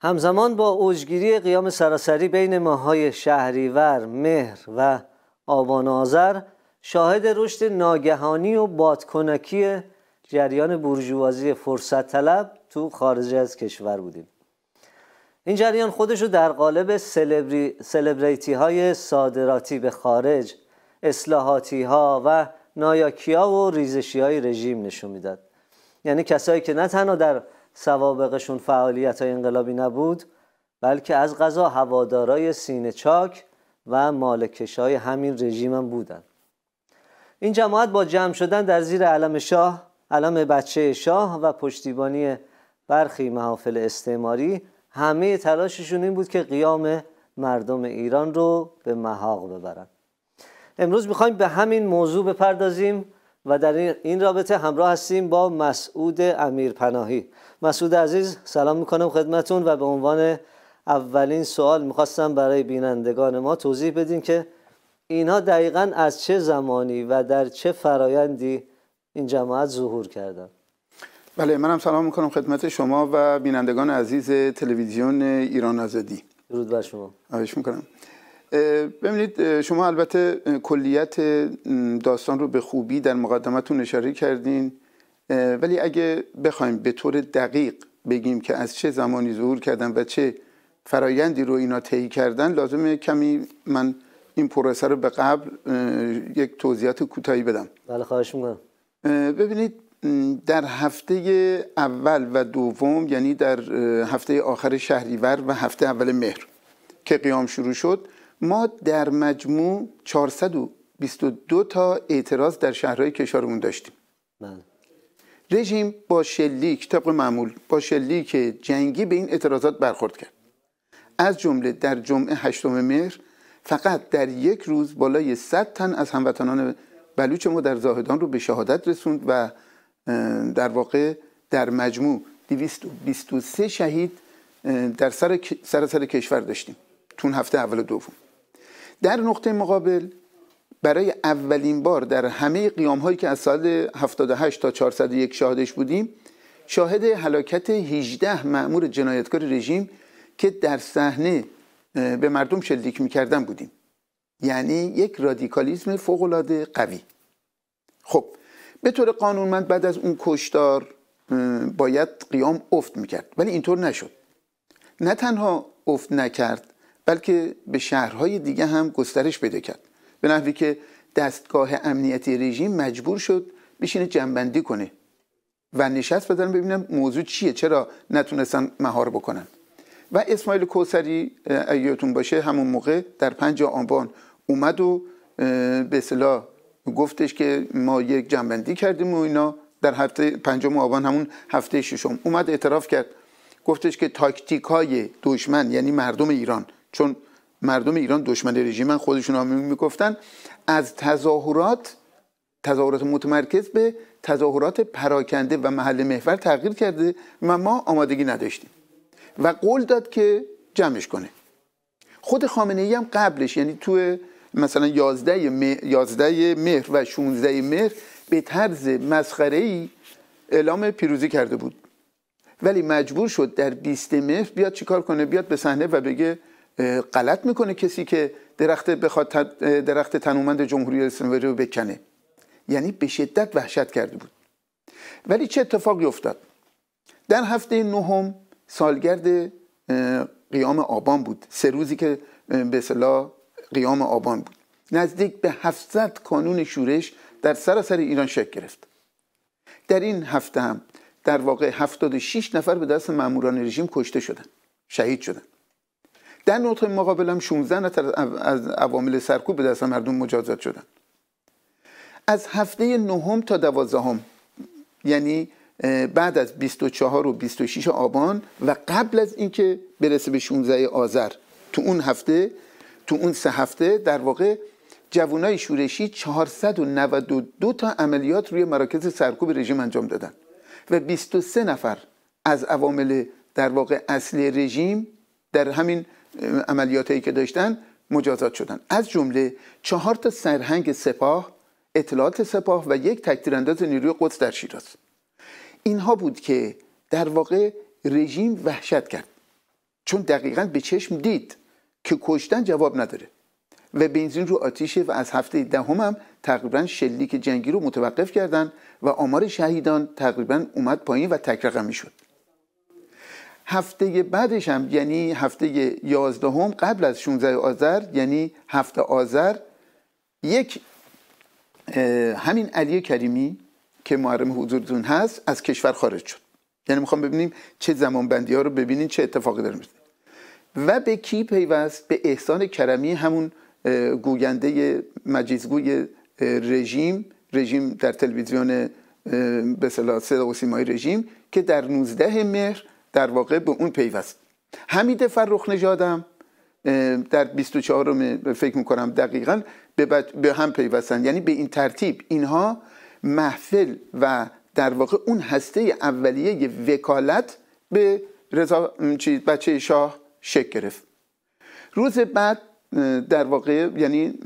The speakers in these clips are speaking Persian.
همزمان با اوجگیری قیام سراسری بین ماهای شهریور، مهر و آبان آذر شاهد رشد ناگهانی و بادکنکی جریان برجوازی فرصت طلب تو خارج از کشور بودیم این جریان خودش رو در قالب سلبری... سلبریتی های صادراتی به خارج اصلاحاتی ها و نایاکی ها و ریزشی های رژیم نشون میداد یعنی کسایی که نه تنها در سوابقشون فعالیت های انقلابی نبود بلکه از غذا هوادارای سینه چاک و مالکش های همین رژیم هم بودن این جماعت با جمع شدن در زیر علم شاه علم بچه شاه و پشتیبانی برخی محافل استعماری همه تلاششون این بود که قیام مردم ایران رو به محاق ببرن امروز میخوایم به همین موضوع بپردازیم و در این رابطه همراه هستیم با مسعود پناهی مسعود عزیز سلام میکنم خدمتون و به عنوان اولین سوال میخواستم برای بینندگان ما توضیح بدین که اینها دقیقا از چه زمانی و در چه فرایندی این جماعت ظهور کردن بله منم سلام میکنم خدمت شما و بینندگان عزیز تلویزیون ایران آزادی درود بر شما میکنم ببینید شما البته کلیت داستان رو به خوبی در مقدمتون اشاره کردین ولی اگه بخوایم به طور دقیق بگیم که از چه زمانی ظهور کردن و چه فرایندی رو اینا طی کردن لازمه کمی من این پروسه رو به قبل یک توضیحات کوتاهی بدم بله خواهش میکنم ببینید در هفته اول و دوم یعنی در هفته آخر شهریور و هفته اول مهر که قیام شروع شد ما در مجموع 422 تا اعتراض در شهرهای کشورمون داشتیم بله. رژیم با شلیک طبق معمول با شلیک جنگی به این اعتراضات برخورد کرد از جمله در جمعه هشتم مهر فقط در یک روز بالای 100 تن از هموطنان بلوچ ما در زاهدان رو به شهادت رسوند و در واقع در مجموع 223 شهید در سر سراسر کشور داشتیم تون هفته اول و دوم در نقطه مقابل برای اولین بار در همه قیام هایی که از سال 78 تا 401 شاهدش بودیم شاهد هلاکت 18 معمور جنایتکار رژیم که در صحنه به مردم شلیک میکردن بودیم یعنی یک رادیکالیزم فوقالعاده قوی خب به طور قانونمند بعد از اون کشتار باید قیام افت میکرد ولی اینطور نشد نه تنها افت نکرد بلکه به شهرهای دیگه هم گسترش بده کرد به نحوی که دستگاه امنیتی رژیم مجبور شد بشینه جنبندی کنه و نشست بدن ببینم موضوع چیه چرا نتونستن مهار بکنن و اسماعیل کوسری ایاتون باشه همون موقع در پنج آبان اومد و به صلاح گفتش که ما یک جنبندی کردیم و اینا در هفته پنجم آبان همون هفته ششم اومد اعتراف کرد گفتش که تاکتیک های دشمن یعنی مردم ایران چون مردم ایران دشمن رژیمن خودشون هم میگفتن از تظاهرات تظاهرات متمرکز به تظاهرات پراکنده و محل محور تغییر کرده و ما آمادگی نداشتیم و قول داد که جمعش کنه خود خامنه ای هم قبلش یعنی تو مثلا 11 مهر, 11 مهر و 16 مهر به طرز مسخره ای اعلام پیروزی کرده بود ولی مجبور شد در 20 مهر بیاد چیکار کنه بیاد به صحنه و بگه غلط میکنه کسی که درخت بخواد درخت تنومند جمهوری اسلامی رو بکنه یعنی به شدت وحشت کرده بود ولی چه اتفاقی افتاد در هفته نهم سالگرد قیام آبان بود سه روزی که به قیام آبان بود نزدیک به 700 کانون شورش در سراسر ایران شکل گرفت در این هفته هم در واقع 76 نفر به دست ماموران رژیم کشته شدند شهید شدند در نقطه هم 16 نفر از عوامل سرکوب به دست مردم مجازات شدند از هفته نهم تا دوازدهم یعنی بعد از 24 و 26 آبان و قبل از اینکه برسه به 16 آذر تو اون هفته تو اون سه هفته در واقع جوانای شورشی 492 تا عملیات روی مراکز سرکوب رژیم انجام دادن و 23 نفر از عوامل در واقع اصلی رژیم در همین عملیاتی که داشتن مجازات شدن از جمله چهار تا سرهنگ سپاه اطلاعات سپاه و یک تکتیرانداز نیروی قدس در شیراز اینها بود که در واقع رژیم وحشت کرد چون دقیقا به چشم دید که کشتن جواب نداره و بنزین رو آتیشه و از هفته دهم هم تقریبا شلیک جنگی رو متوقف کردن و آمار شهیدان تقریبا اومد پایین و تکرقمی شد هفته بعدش هم یعنی هفته یازدهم قبل از 16 آذر یعنی هفته آذر یک همین علی کریمی که محرم حضورتون هست از کشور خارج شد یعنی میخوام ببینیم چه زمان بندی ها رو ببینین چه اتفاقی داره میفته و به کی پیوست به احسان کرمی همون گوینده مجیزگوی رژیم رژیم در تلویزیون به صدا و سیمای رژیم که در 19 مهر در واقع به اون پیوست حمید فرخ نژادم در 24 م فکر میکنم دقیقا به هم پیوستن یعنی به این ترتیب اینها محفل و در واقع اون هسته اولیه وکالت به رضا بچه شاه شک گرفت روز بعد در واقع یعنی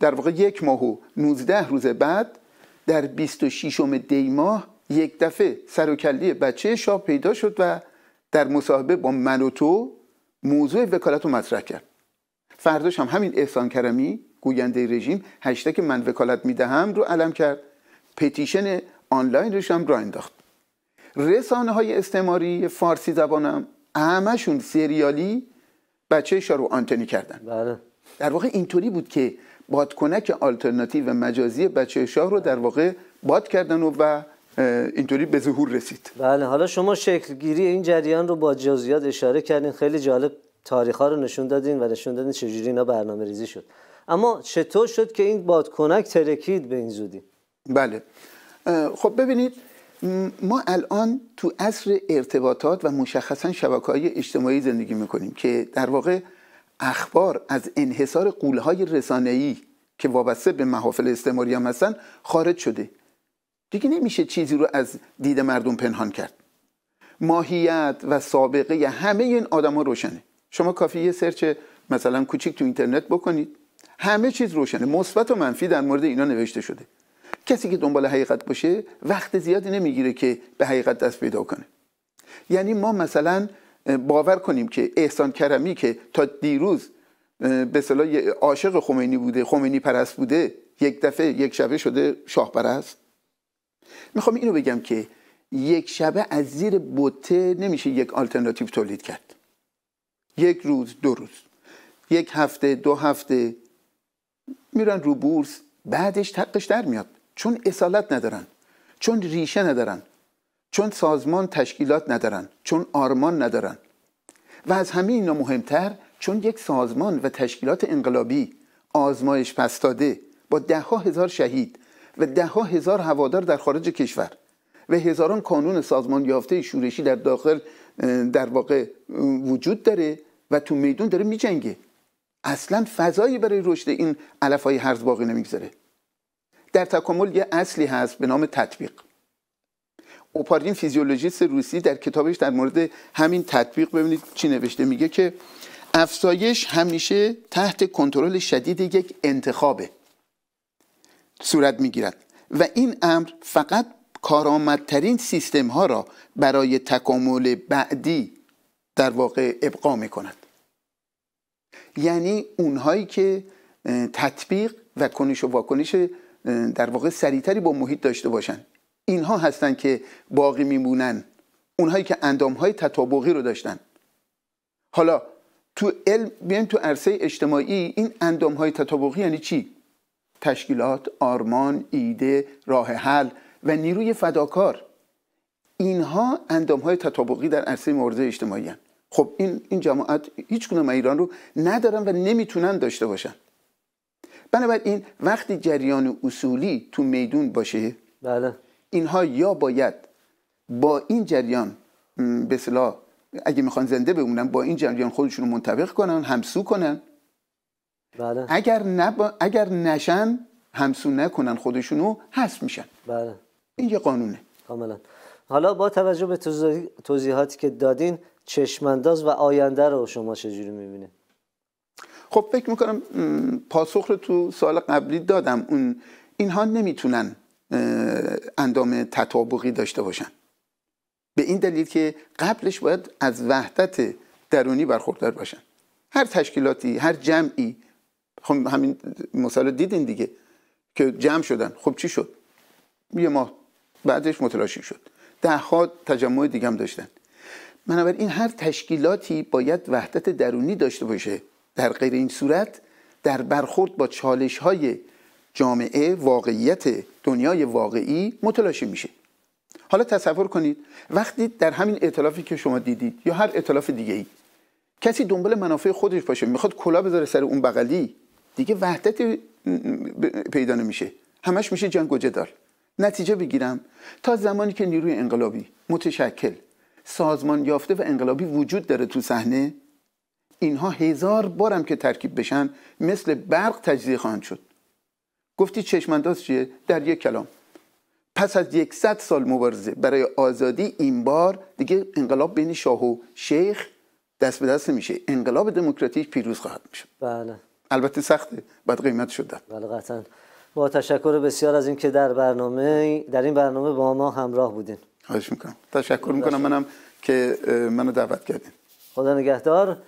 در واقع یک ماه و 19 روز بعد در 26 دی ماه یک دفعه سر و کلی بچه شاه پیدا شد و در مصاحبه با من و تو موضوع وکالت رو مطرح کرد فرداش همین احسان کرمی گوینده رژیم هشتک من وکالت میدهم رو علم کرد پتیشن آنلاین روش هم را انداخت رسانه های استعماری فارسی زبانم همشون سریالی بچه رو آنتنی کردن بله. در واقع اینطوری بود که بادکنک آلترناتیو مجازی بچه شاه رو در واقع باد کردن و اینطوری به ظهور رسید بله حالا شما شکلگیری این جریان رو با جزئیات اشاره کردین خیلی جالب تاریخ ها رو نشون دادین و نشون دادین چجوری اینا برنامه ریزی شد اما چطور شد که این بادکنک ترکید به این زودی بله خب ببینید ما الان تو عصر ارتباطات و مشخصا شبکه های اجتماعی زندگی میکنیم که در واقع اخبار از انحصار قوله های رسانه‌ای که وابسته به محافل استعماری هم هستن خارج شده دیگه نمیشه چیزی رو از دید مردم پنهان کرد ماهیت و سابقه همه این آدما روشنه شما کافی یه سرچ مثلا کوچیک تو اینترنت بکنید همه چیز روشنه مثبت و منفی در مورد اینا نوشته شده کسی که دنبال حقیقت باشه وقت زیادی نمیگیره که به حقیقت دست پیدا کنه یعنی ما مثلا باور کنیم که احسان کرمی که تا دیروز به صلاح عاشق خمینی بوده خمینی پرست بوده یک دفعه یک شبه شده شاه پرست میخوام اینو بگم که یک شبه از زیر بوته نمیشه یک آلترناتیو تولید کرد یک روز دو روز یک هفته دو هفته میرن رو بورس بعدش تقش در میاد چون اصالت ندارن چون ریشه ندارن چون سازمان تشکیلات ندارن چون آرمان ندارن و از همه اینا مهمتر چون یک سازمان و تشکیلات انقلابی آزمایش پستاده با ده ها هزار شهید و ده ها هزار هوادار در خارج کشور و هزاران کانون سازمان یافته شورشی در داخل در واقع وجود داره و تو میدون داره میجنگه اصلا فضایی برای رشد این علف های هرز باقی نمیگذاره در تکامل یه اصلی هست به نام تطبیق اوپارین فیزیولوژیست روسی در کتابش در مورد همین تطبیق ببینید چی نوشته میگه که افزایش همیشه تحت کنترل شدید یک انتخابه صورت میگیرد و این امر فقط کارآمدترین سیستم ها را برای تکامل بعدی در واقع ابقا می کند یعنی اونهایی که تطبیق و کنش و واکنش در واقع سریعتری با محیط داشته باشند اینها هستند که باقی میمونن اونهایی که اندام های تطابقی رو داشتن حالا تو علم بیایم تو عرصه اجتماعی این اندام های تطابقی یعنی چی تشکیلات آرمان ایده راه حل و نیروی فداکار اینها اندام های تطابقی در عرصه مورده اجتماعی هن. خب این, این جماعت هیچ کنم ایران رو ندارن و نمیتونن داشته باشن بنابراین وقتی جریان اصولی تو میدون باشه بله. اینها یا باید با این جریان به اگه میخوان زنده بمونن با این جریان خودشون رو منطبق کنن همسو کنن بله. اگر, نب... اگر نشن همسون نکنن خودشونو هست میشن بله. این یه قانونه کاملا حالا با توجه به توضیحاتی که دادین چشمنداز و آینده رو شما چجوری میبینید خب فکر میکنم پاسخ رو تو سال قبلی دادم اون اینها نمیتونن اندام تطابقی داشته باشن به این دلیل که قبلش باید از وحدت درونی برخوردار باشن هر تشکیلاتی هر جمعی خب همین مثال دیدین دیگه که جمع شدن خب چی شد یه ماه بعدش متلاشی شد ها تجمع دیگه هم داشتن بنابراین هر تشکیلاتی باید وحدت درونی داشته باشه در غیر این صورت در برخورد با چالش های جامعه واقعیت دنیای واقعی متلاشی میشه حالا تصور کنید وقتی در همین اعتلافی که شما دیدید یا هر اعتلاف دیگه ای کسی دنبال منافع خودش باشه میخواد کلا بذاره سر اون بغلی دیگه وحدت پیدا نمیشه همش میشه جنگ و جدال نتیجه بگیرم تا زمانی که نیروی انقلابی متشکل سازمان یافته و انقلابی وجود داره تو صحنه اینها هزار بارم که ترکیب بشن مثل برق تجزیه خواهند شد گفتی چشمانداز چیه در یک کلام پس از یکصد سال مبارزه برای آزادی این بار دیگه انقلاب بین شاه و شیخ دست به دست نمیشه انقلاب دموکراتیک پیروز خواهد شد. بله البته سخته بعد قیمت شده بله قطعا با تشکر بسیار از اینکه در برنامه در این برنامه با ما همراه بودین خواهش میکنم تشکر میکنم منم که منو دعوت کردین خدا نگهدار